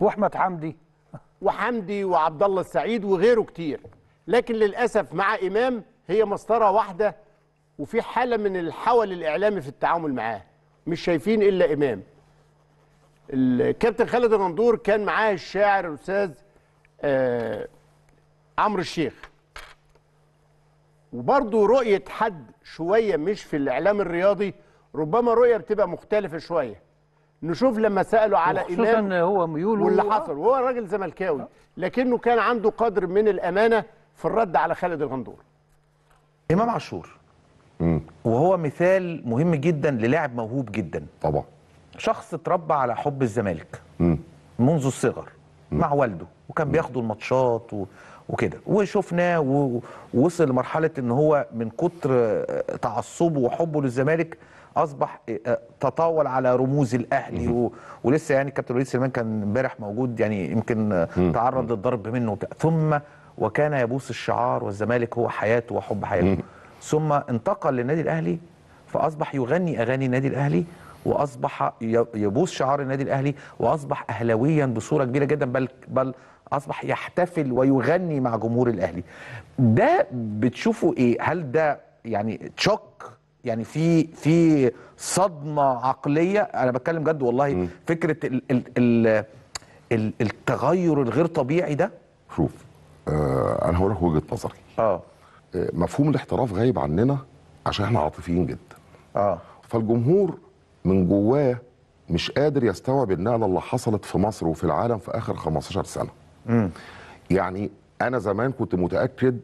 واحمد حمدي وحمدي وعبد الله السعيد وغيره كتير لكن للاسف مع امام هي مسطره واحده وفي حاله من الحول الاعلامي في التعامل معاه مش شايفين الا امام الكابتن خالد المندور كان معاه الشاعر الاستاذ آه عمرو الشيخ وبرضه رؤيه حد شويه مش في الاعلام الرياضي ربما رؤيه بتبقى مختلفه شويه نشوف لما سالوا على امام ان هو ميوله واللي حصل وهو راجل زملكاوي لكنه كان عنده قدر من الامانه في الرد على خالد الغندور امام عاشور وهو مثال مهم جدا للاعب موهوب جدا طبعا شخص اتربى على حب الزمالك منذ الصغر مع والده وكان بياخدوا الماتشات و... وكده وشفناه ووصل لمرحله ان هو من كتر تعصبه وحبه للزمالك اصبح آه، تطاول على رموز الاهلي و... ولسه يعني الكابتن وليد سليمان كان امبارح موجود يعني يمكن آه، تعرض للضرب منه ثم وكان يبوس الشعار والزمالك هو حياته وحب حياته ثم انتقل للنادي الاهلي فاصبح يغني اغاني النادي الاهلي واصبح يبوس شعار النادي الاهلي واصبح اهلاويا بصوره كبيره جدا بل بل اصبح يحتفل ويغني مع جمهور الاهلي ده بتشوفوا ايه هل ده يعني تشوك يعني في في صدمه عقليه انا بتكلم جد والله م. فكره الـ الـ الـ الـ التغير الغير طبيعي ده شوف آه انا هقول لك وجهه نظري اه, آه، مفهوم الاحتراف غايب عننا عشان احنا عاطفيين جدا اه فالجمهور من جواه مش قادر يستوعب النقله اللي حصلت في مصر وفي العالم في اخر 15 سنه م. يعني انا زمان كنت متاكد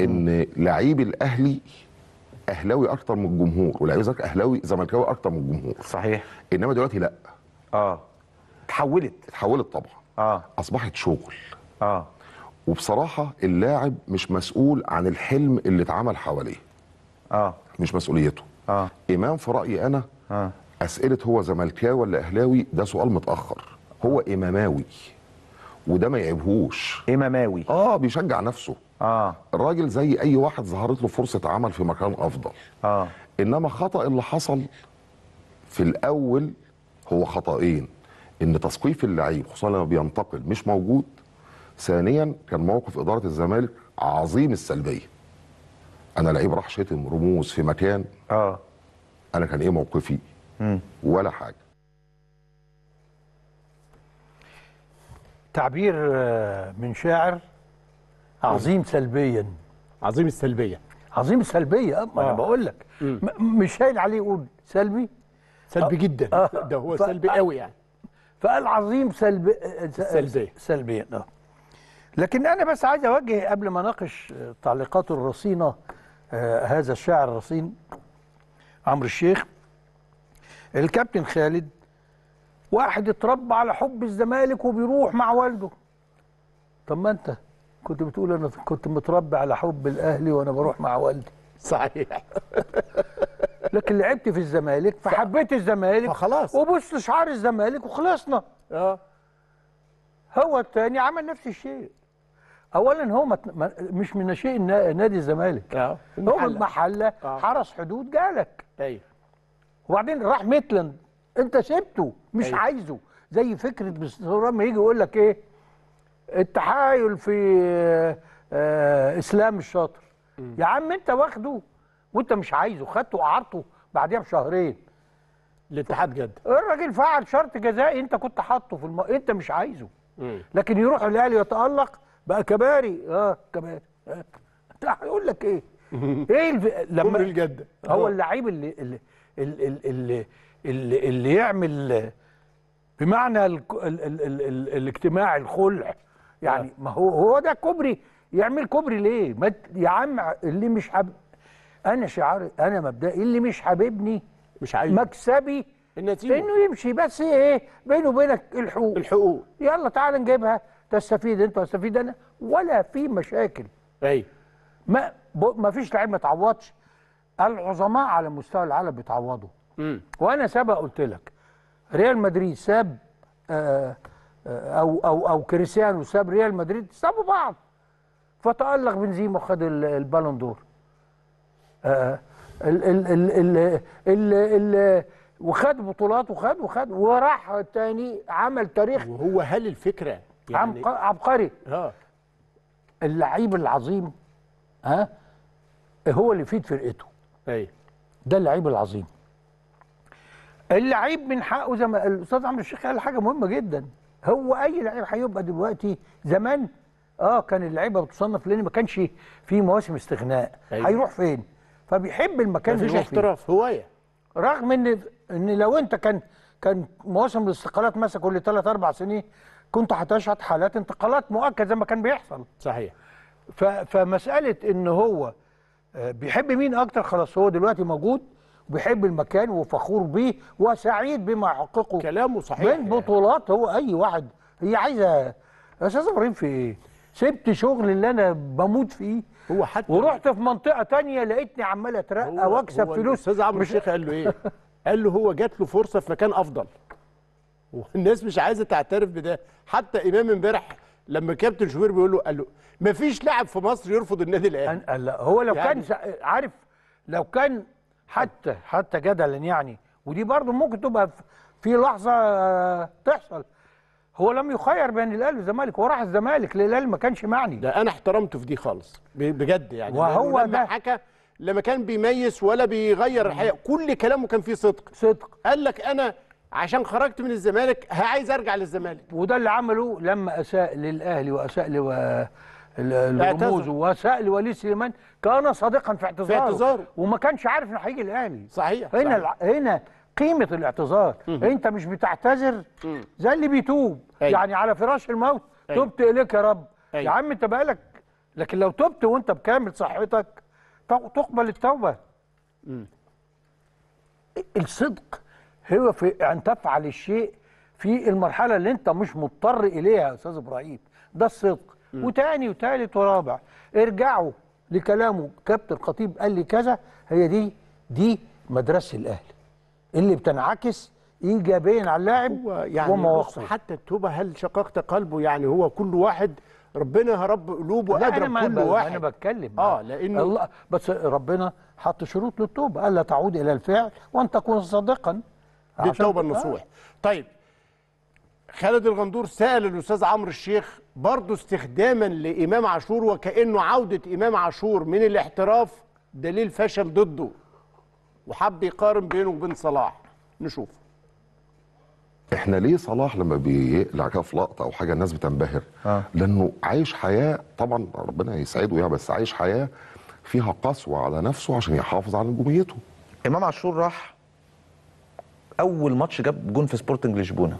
ان لعيب الاهلي اهلاوي اكتر من الجمهور واللعيب الزمالك اهلاوي زملكاوي اكتر من الجمهور صحيح انما دلوقتي لا اه اتحولت اتحولت طبعا اه اصبحت شغل اه وبصراحه اللاعب مش مسؤول عن الحلم اللي اتعمل حواليه اه مش مسؤوليته اه امام في رايي انا اه اسئله هو زملكاوي ولا اهلاوي ده سؤال متاخر هو اماماوي وده ما يعيبهوش اماماوي اه بيشجع نفسه اه الراجل زي اي واحد ظهرت له فرصه عمل في مكان افضل اه انما خطا اللي حصل في الاول هو خطأين ان تثقيف اللعيب خصوصا لما بينتقل مش موجود ثانيا كان موقف اداره الزمالك عظيم السلبيه انا لعيب راح شتم رموز في مكان اه انا كان ايه موقفي مم. ولا حاجه تعبير آه، من شاعر عظيم آه. سلبيا عظيم السلبيه عظيم السلبيه ما آه. انا بقول لك مش شايل عليه يقول سلبي سلبي آه. جدا آه. ده هو ف... سلبي آه. قوي يعني فقال عظيم سلبي سلبيا سلبيا اه لكن انا بس عايز اوجه قبل ما اناقش تعليقاته الرصينه آه هذا الشاعر الرصين عمرو الشيخ الكابتن خالد واحد اتربى على حب الزمالك وبيروح مع والده طب ما انت كنت بتقول انا كنت متربي على حب الاهلي وانا بروح مع والدي صحيح لكن لعبت في الزمالك فحبيت الزمالك فخلاص وبص شعار الزمالك وخلصنا اه هو الثاني عمل نفس الشيء اولا هو مش من ناشئ نادي الزمالك اه هو المحله آه. حرس حدود جالك ايوه وبعدين راح ميتلاند انت سبته مش أيوة. عايزه زي فكره باستمرار ما يجي يقول لك ايه التحايل في آه, آه، اسلام الشاطر م. يا عم انت واخده وانت مش عايزه خدته وقعدته بعديها بشهرين الاتحاد جد الراجل فعل شرط جزائي انت كنت حاطه في الم... انت مش عايزه م. لكن يروح الاهلي يتالق بقى كباري اه كباري آه. هيقول لك ايه ايه الف... لما الجد هو آه. اللعيب اللي, اللي اللي, اللي اللي يعمل بمعنى الـ الـ الـ الـ الاجتماع الخلع يعني آه. ما هو هو ده كوبري يعمل كوبري ليه ما يا عم اللي مش حب انا شعاري انا مبدئي اللي مش حاببني مش عايز مكسبي النتيجه انه يمشي بس ايه بينه وبينك الحقوق الحقوق يلا تعال نجيبها تستفيد انت واستفيد انا ولا في مشاكل ايوه ما ما فيش لعيب ما تعوضش العظماء على مستوى العالم بيتعوضوا وانا سابق قلت لك ريال مدريد ساب آه، آه، او او او كريستيانو ساب ريال مدريد سابوا بعض فتالق بنزيما وخد البالون دور آه، ال ال ال ال ال ال وخد بطولات وخد وخد وراح تاني عمل تاريخ وهو هل الفكره يعني عبقري اه اللعيب العظيم ها هو اللي يفيد فرقته ايوه ده اللعيب العظيم اللعيب من حقه زي ما الاستاذ عمرو الشيخ قال حاجه مهمه جدا هو اي لعيب هيبقى دلوقتي زمان اه كان اللعيبه بتصنف لان ما كانش في مواسم استغناء أيوة. هيروح فين فبيحب المكان اللي هو فيه احتراف هوايه رغم ان ان لو انت كان كان مواسم الاستقالات مثلا كل ثلاث اربع سنين كنت هتشهد حالات انتقالات مؤكده زي ما كان بيحصل صحيح فمساله ان هو بيحب مين اكتر خلاص هو دلوقتي موجود بيحب المكان وفخور بيه وسعيد بما يحققه كلامه صحيح من يعني. بطولات هو اي واحد هي عايزه استاذ ابراهيم في ايه؟ سبت شغل اللي انا بموت فيه هو حتى ورحت في منطقه تانية لقيتني عمال اترقى واكسب فلوس استاذ عمرو الشيخ قال له ايه؟ قال له هو جات له فرصه في مكان افضل والناس مش عايزه تعترف بده حتى امام امبارح لما كابتن شوبير بيقول له قال له ما فيش لاعب في مصر يرفض النادي الاهلي هو لو يعني كان عارف لو كان حتى حتى جدلا يعني ودي برضه ممكن تبقى في لحظه آه، تحصل هو لم يخير بين الاهلي والزمالك هو راح الزمالك للاهلي ما كانش معني ده انا احترمته في دي خالص بجد يعني وهو لما ده حكى لما كان بيميس ولا بيغير الحقيقه كل كلامه كان فيه صدق صدق قال لك انا عشان خرجت من الزمالك عايز ارجع للزمالك وده اللي عمله لما اساء للاهلي واساء لو... الرموز واساء لوليد سليمان كان صادقا في اعتذاره في اعتذاره وما كانش عارف انه هيجي الاهلي صحيح هنا صحيح. هنا قيمه الاعتذار مم. انت مش بتعتذر زي اللي بيتوب أي. أيوه. يعني على فراش الموت أي. أيوه. تبت اليك يا رب أي. أيوه. يا عم انت بقالك لكن لو تبت وانت بكامل صحتك تقبل التوبه مم. الصدق هو في أن تفعل الشيء في المرحلة اللي أنت مش مضطر إليها يا أستاذ إبراهيم ده الصدق وتاني وتالت ورابع ارجعوا لكلامه كابتن الخطيب قال لي كذا هي دي دي مدرسة الأهلي اللي بتنعكس ايجابيا على اللاعب يعني ومواقفه حتى التوبه هل شققت قلبه يعني هو كل واحد ربنا رب قلوبه اجرب كل واحد انا بتكلم اه لانه الله بس ربنا حط شروط للتوبه الا تعود الى الفعل وان تكون صادقا بالتوبه التوبه النصوح طيب خالد الغندور سال الاستاذ عمرو الشيخ برضه استخداما لامام عاشور وكانه عوده امام عاشور من الاحتراف دليل فشل ضده وحب يقارن بينه وبين صلاح نشوف احنا ليه صلاح لما بيقلع كده في لقطه او حاجه الناس بتنبهر آه. لانه عايش حياه طبعا ربنا يسعده يعني بس عايش حياه فيها قسوه على نفسه عشان يحافظ على نجوميته امام عاشور راح اول ماتش جاب جون في سبورتنج لشبونه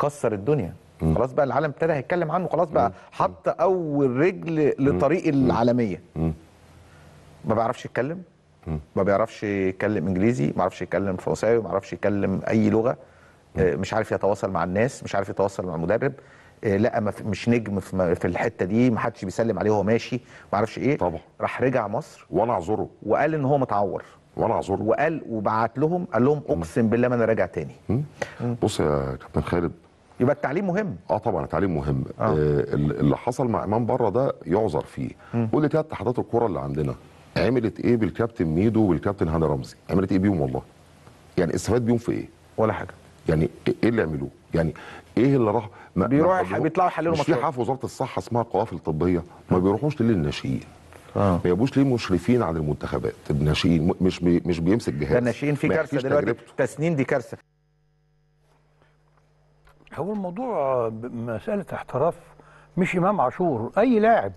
كسر الدنيا مم. خلاص بقى العالم ابتدى هيتكلم عنه خلاص بقى حط اول رجل لطريق مم. العالميه مم. ما بيعرفش يتكلم ما بيعرفش يتكلم انجليزي ما بيعرفش يتكلم فرنساوي ما بيعرفش يتكلم اي لغه آه، مش عارف يتواصل مع الناس مش عارف يتواصل مع المدرب آه، لا مش نجم في الحته دي ما حدش بيسلم عليه وهو ماشي ما اعرفش ايه طبعا راح رجع مصر وانا اعذره وقال ان هو متعور ولا اعذر وقال وبعت لهم قال لهم اقسم بالله ما انا راجع تاني بص يا كابتن خالد يبقى التعليم مهم اه طبعا التعليم مهم آه. آه اللي حصل مع امام بره ده يعذر فيه قول لي كده اتحادات الكوره اللي عندنا عملت ايه بالكابتن ميدو والكابتن هاني رمزي عملت ايه بيهم والله يعني استفاد بيهم في ايه ولا حاجه يعني ايه, إيه اللي عملوه يعني ايه اللي راح بيروح بيطلعوا يحللوا مش في حاجه في وزاره الصحه اسمها قوافل طبيه ما بيروحوش للناشئين آه. ما يبقوش ليه مشرفين على المنتخبات الناشئين مش بي مش بيمسك جهاز الناشئين في كارثه دلوقتي تسنين دي كارثه هو الموضوع مساله احتراف مش امام عاشور اي لاعب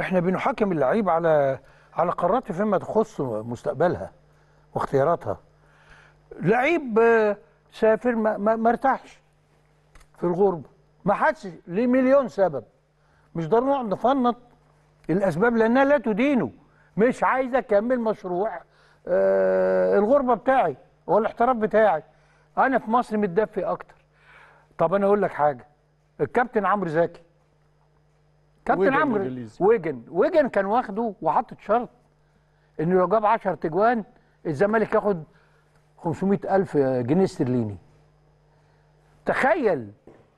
احنا بنحكم اللعيب على على قرارات فيما تخص مستقبلها واختياراتها لعيب سافر ما, ما ارتاحش في الغربه ما حدش لمليون سبب مش ضروري نقعد نفنط الأسباب لأنها لا تدينه مش عايز أكمل مشروع آه الغربة بتاعي والاحتراف بتاعي أنا في مصر متدفي أكتر طب أنا أقول لك حاجة الكابتن عمرو زكي كابتن عمرو ويجن ويجن كان واخده وحاطط شرط انه لو جاب 10 تجوان الزمالك ياخد 500000 جنيه استرليني تخيل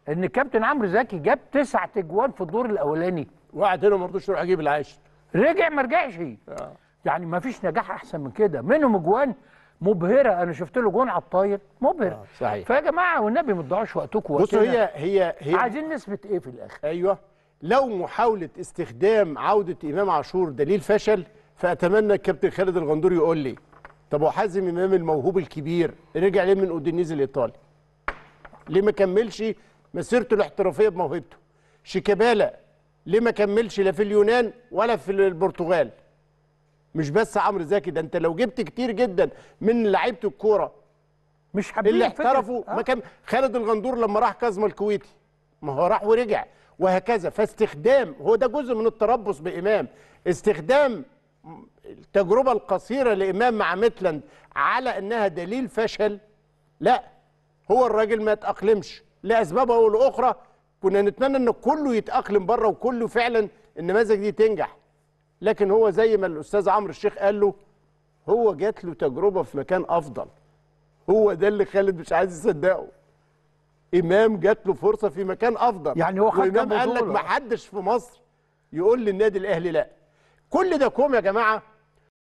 ان كابتن عمرو زكي جاب تسع تجوان في الدور الاولاني وقعد هنا ما رضوش يروح يجيب العاشر رجع ما رجعش آه. يعني ما فيش نجاح احسن من كده منهم اجوان مبهره انا شفت له جون على الطاير مبهر آه، صحيح فيا جماعه والنبي ما تضيعوش وقتكم وقتنا بصوا هي هي هي عايزين نثبت ايه في الاخر ايوه لو محاوله استخدام عوده امام عاشور دليل فشل فاتمنى الكابتن خالد الغندور يقول لي طب وحازم امام الموهوب الكبير رجع ليه من اودينيز الايطالي ليه ما كملش مسيرته الاحترافيه بموهبته شيكابالا ليه ما كملش لا في اليونان ولا في البرتغال مش بس عمرو زكي ده انت لو جبت كتير جدا من لعيبه الكوره مش حابين اللي احترفوا آه. ما كان خالد الغندور لما راح كازما الكويتي ما هو راح ورجع وهكذا فاستخدام هو ده جزء من التربص بامام استخدام التجربه القصيره لامام مع ميتلاند على انها دليل فشل لا هو الراجل ما تأقلمش لاسبابه الاخرى كنا نتمنى ان كله يتاقلم بره وكله فعلا النماذج دي تنجح لكن هو زي ما الاستاذ عمرو الشيخ قال له هو جات له تجربه في مكان افضل هو ده اللي خالد مش عايز يصدقه امام جات له فرصه في مكان افضل يعني هو خد قال لك ما حدش في مصر يقول للنادي الاهلي لا كل ده كوم يا جماعه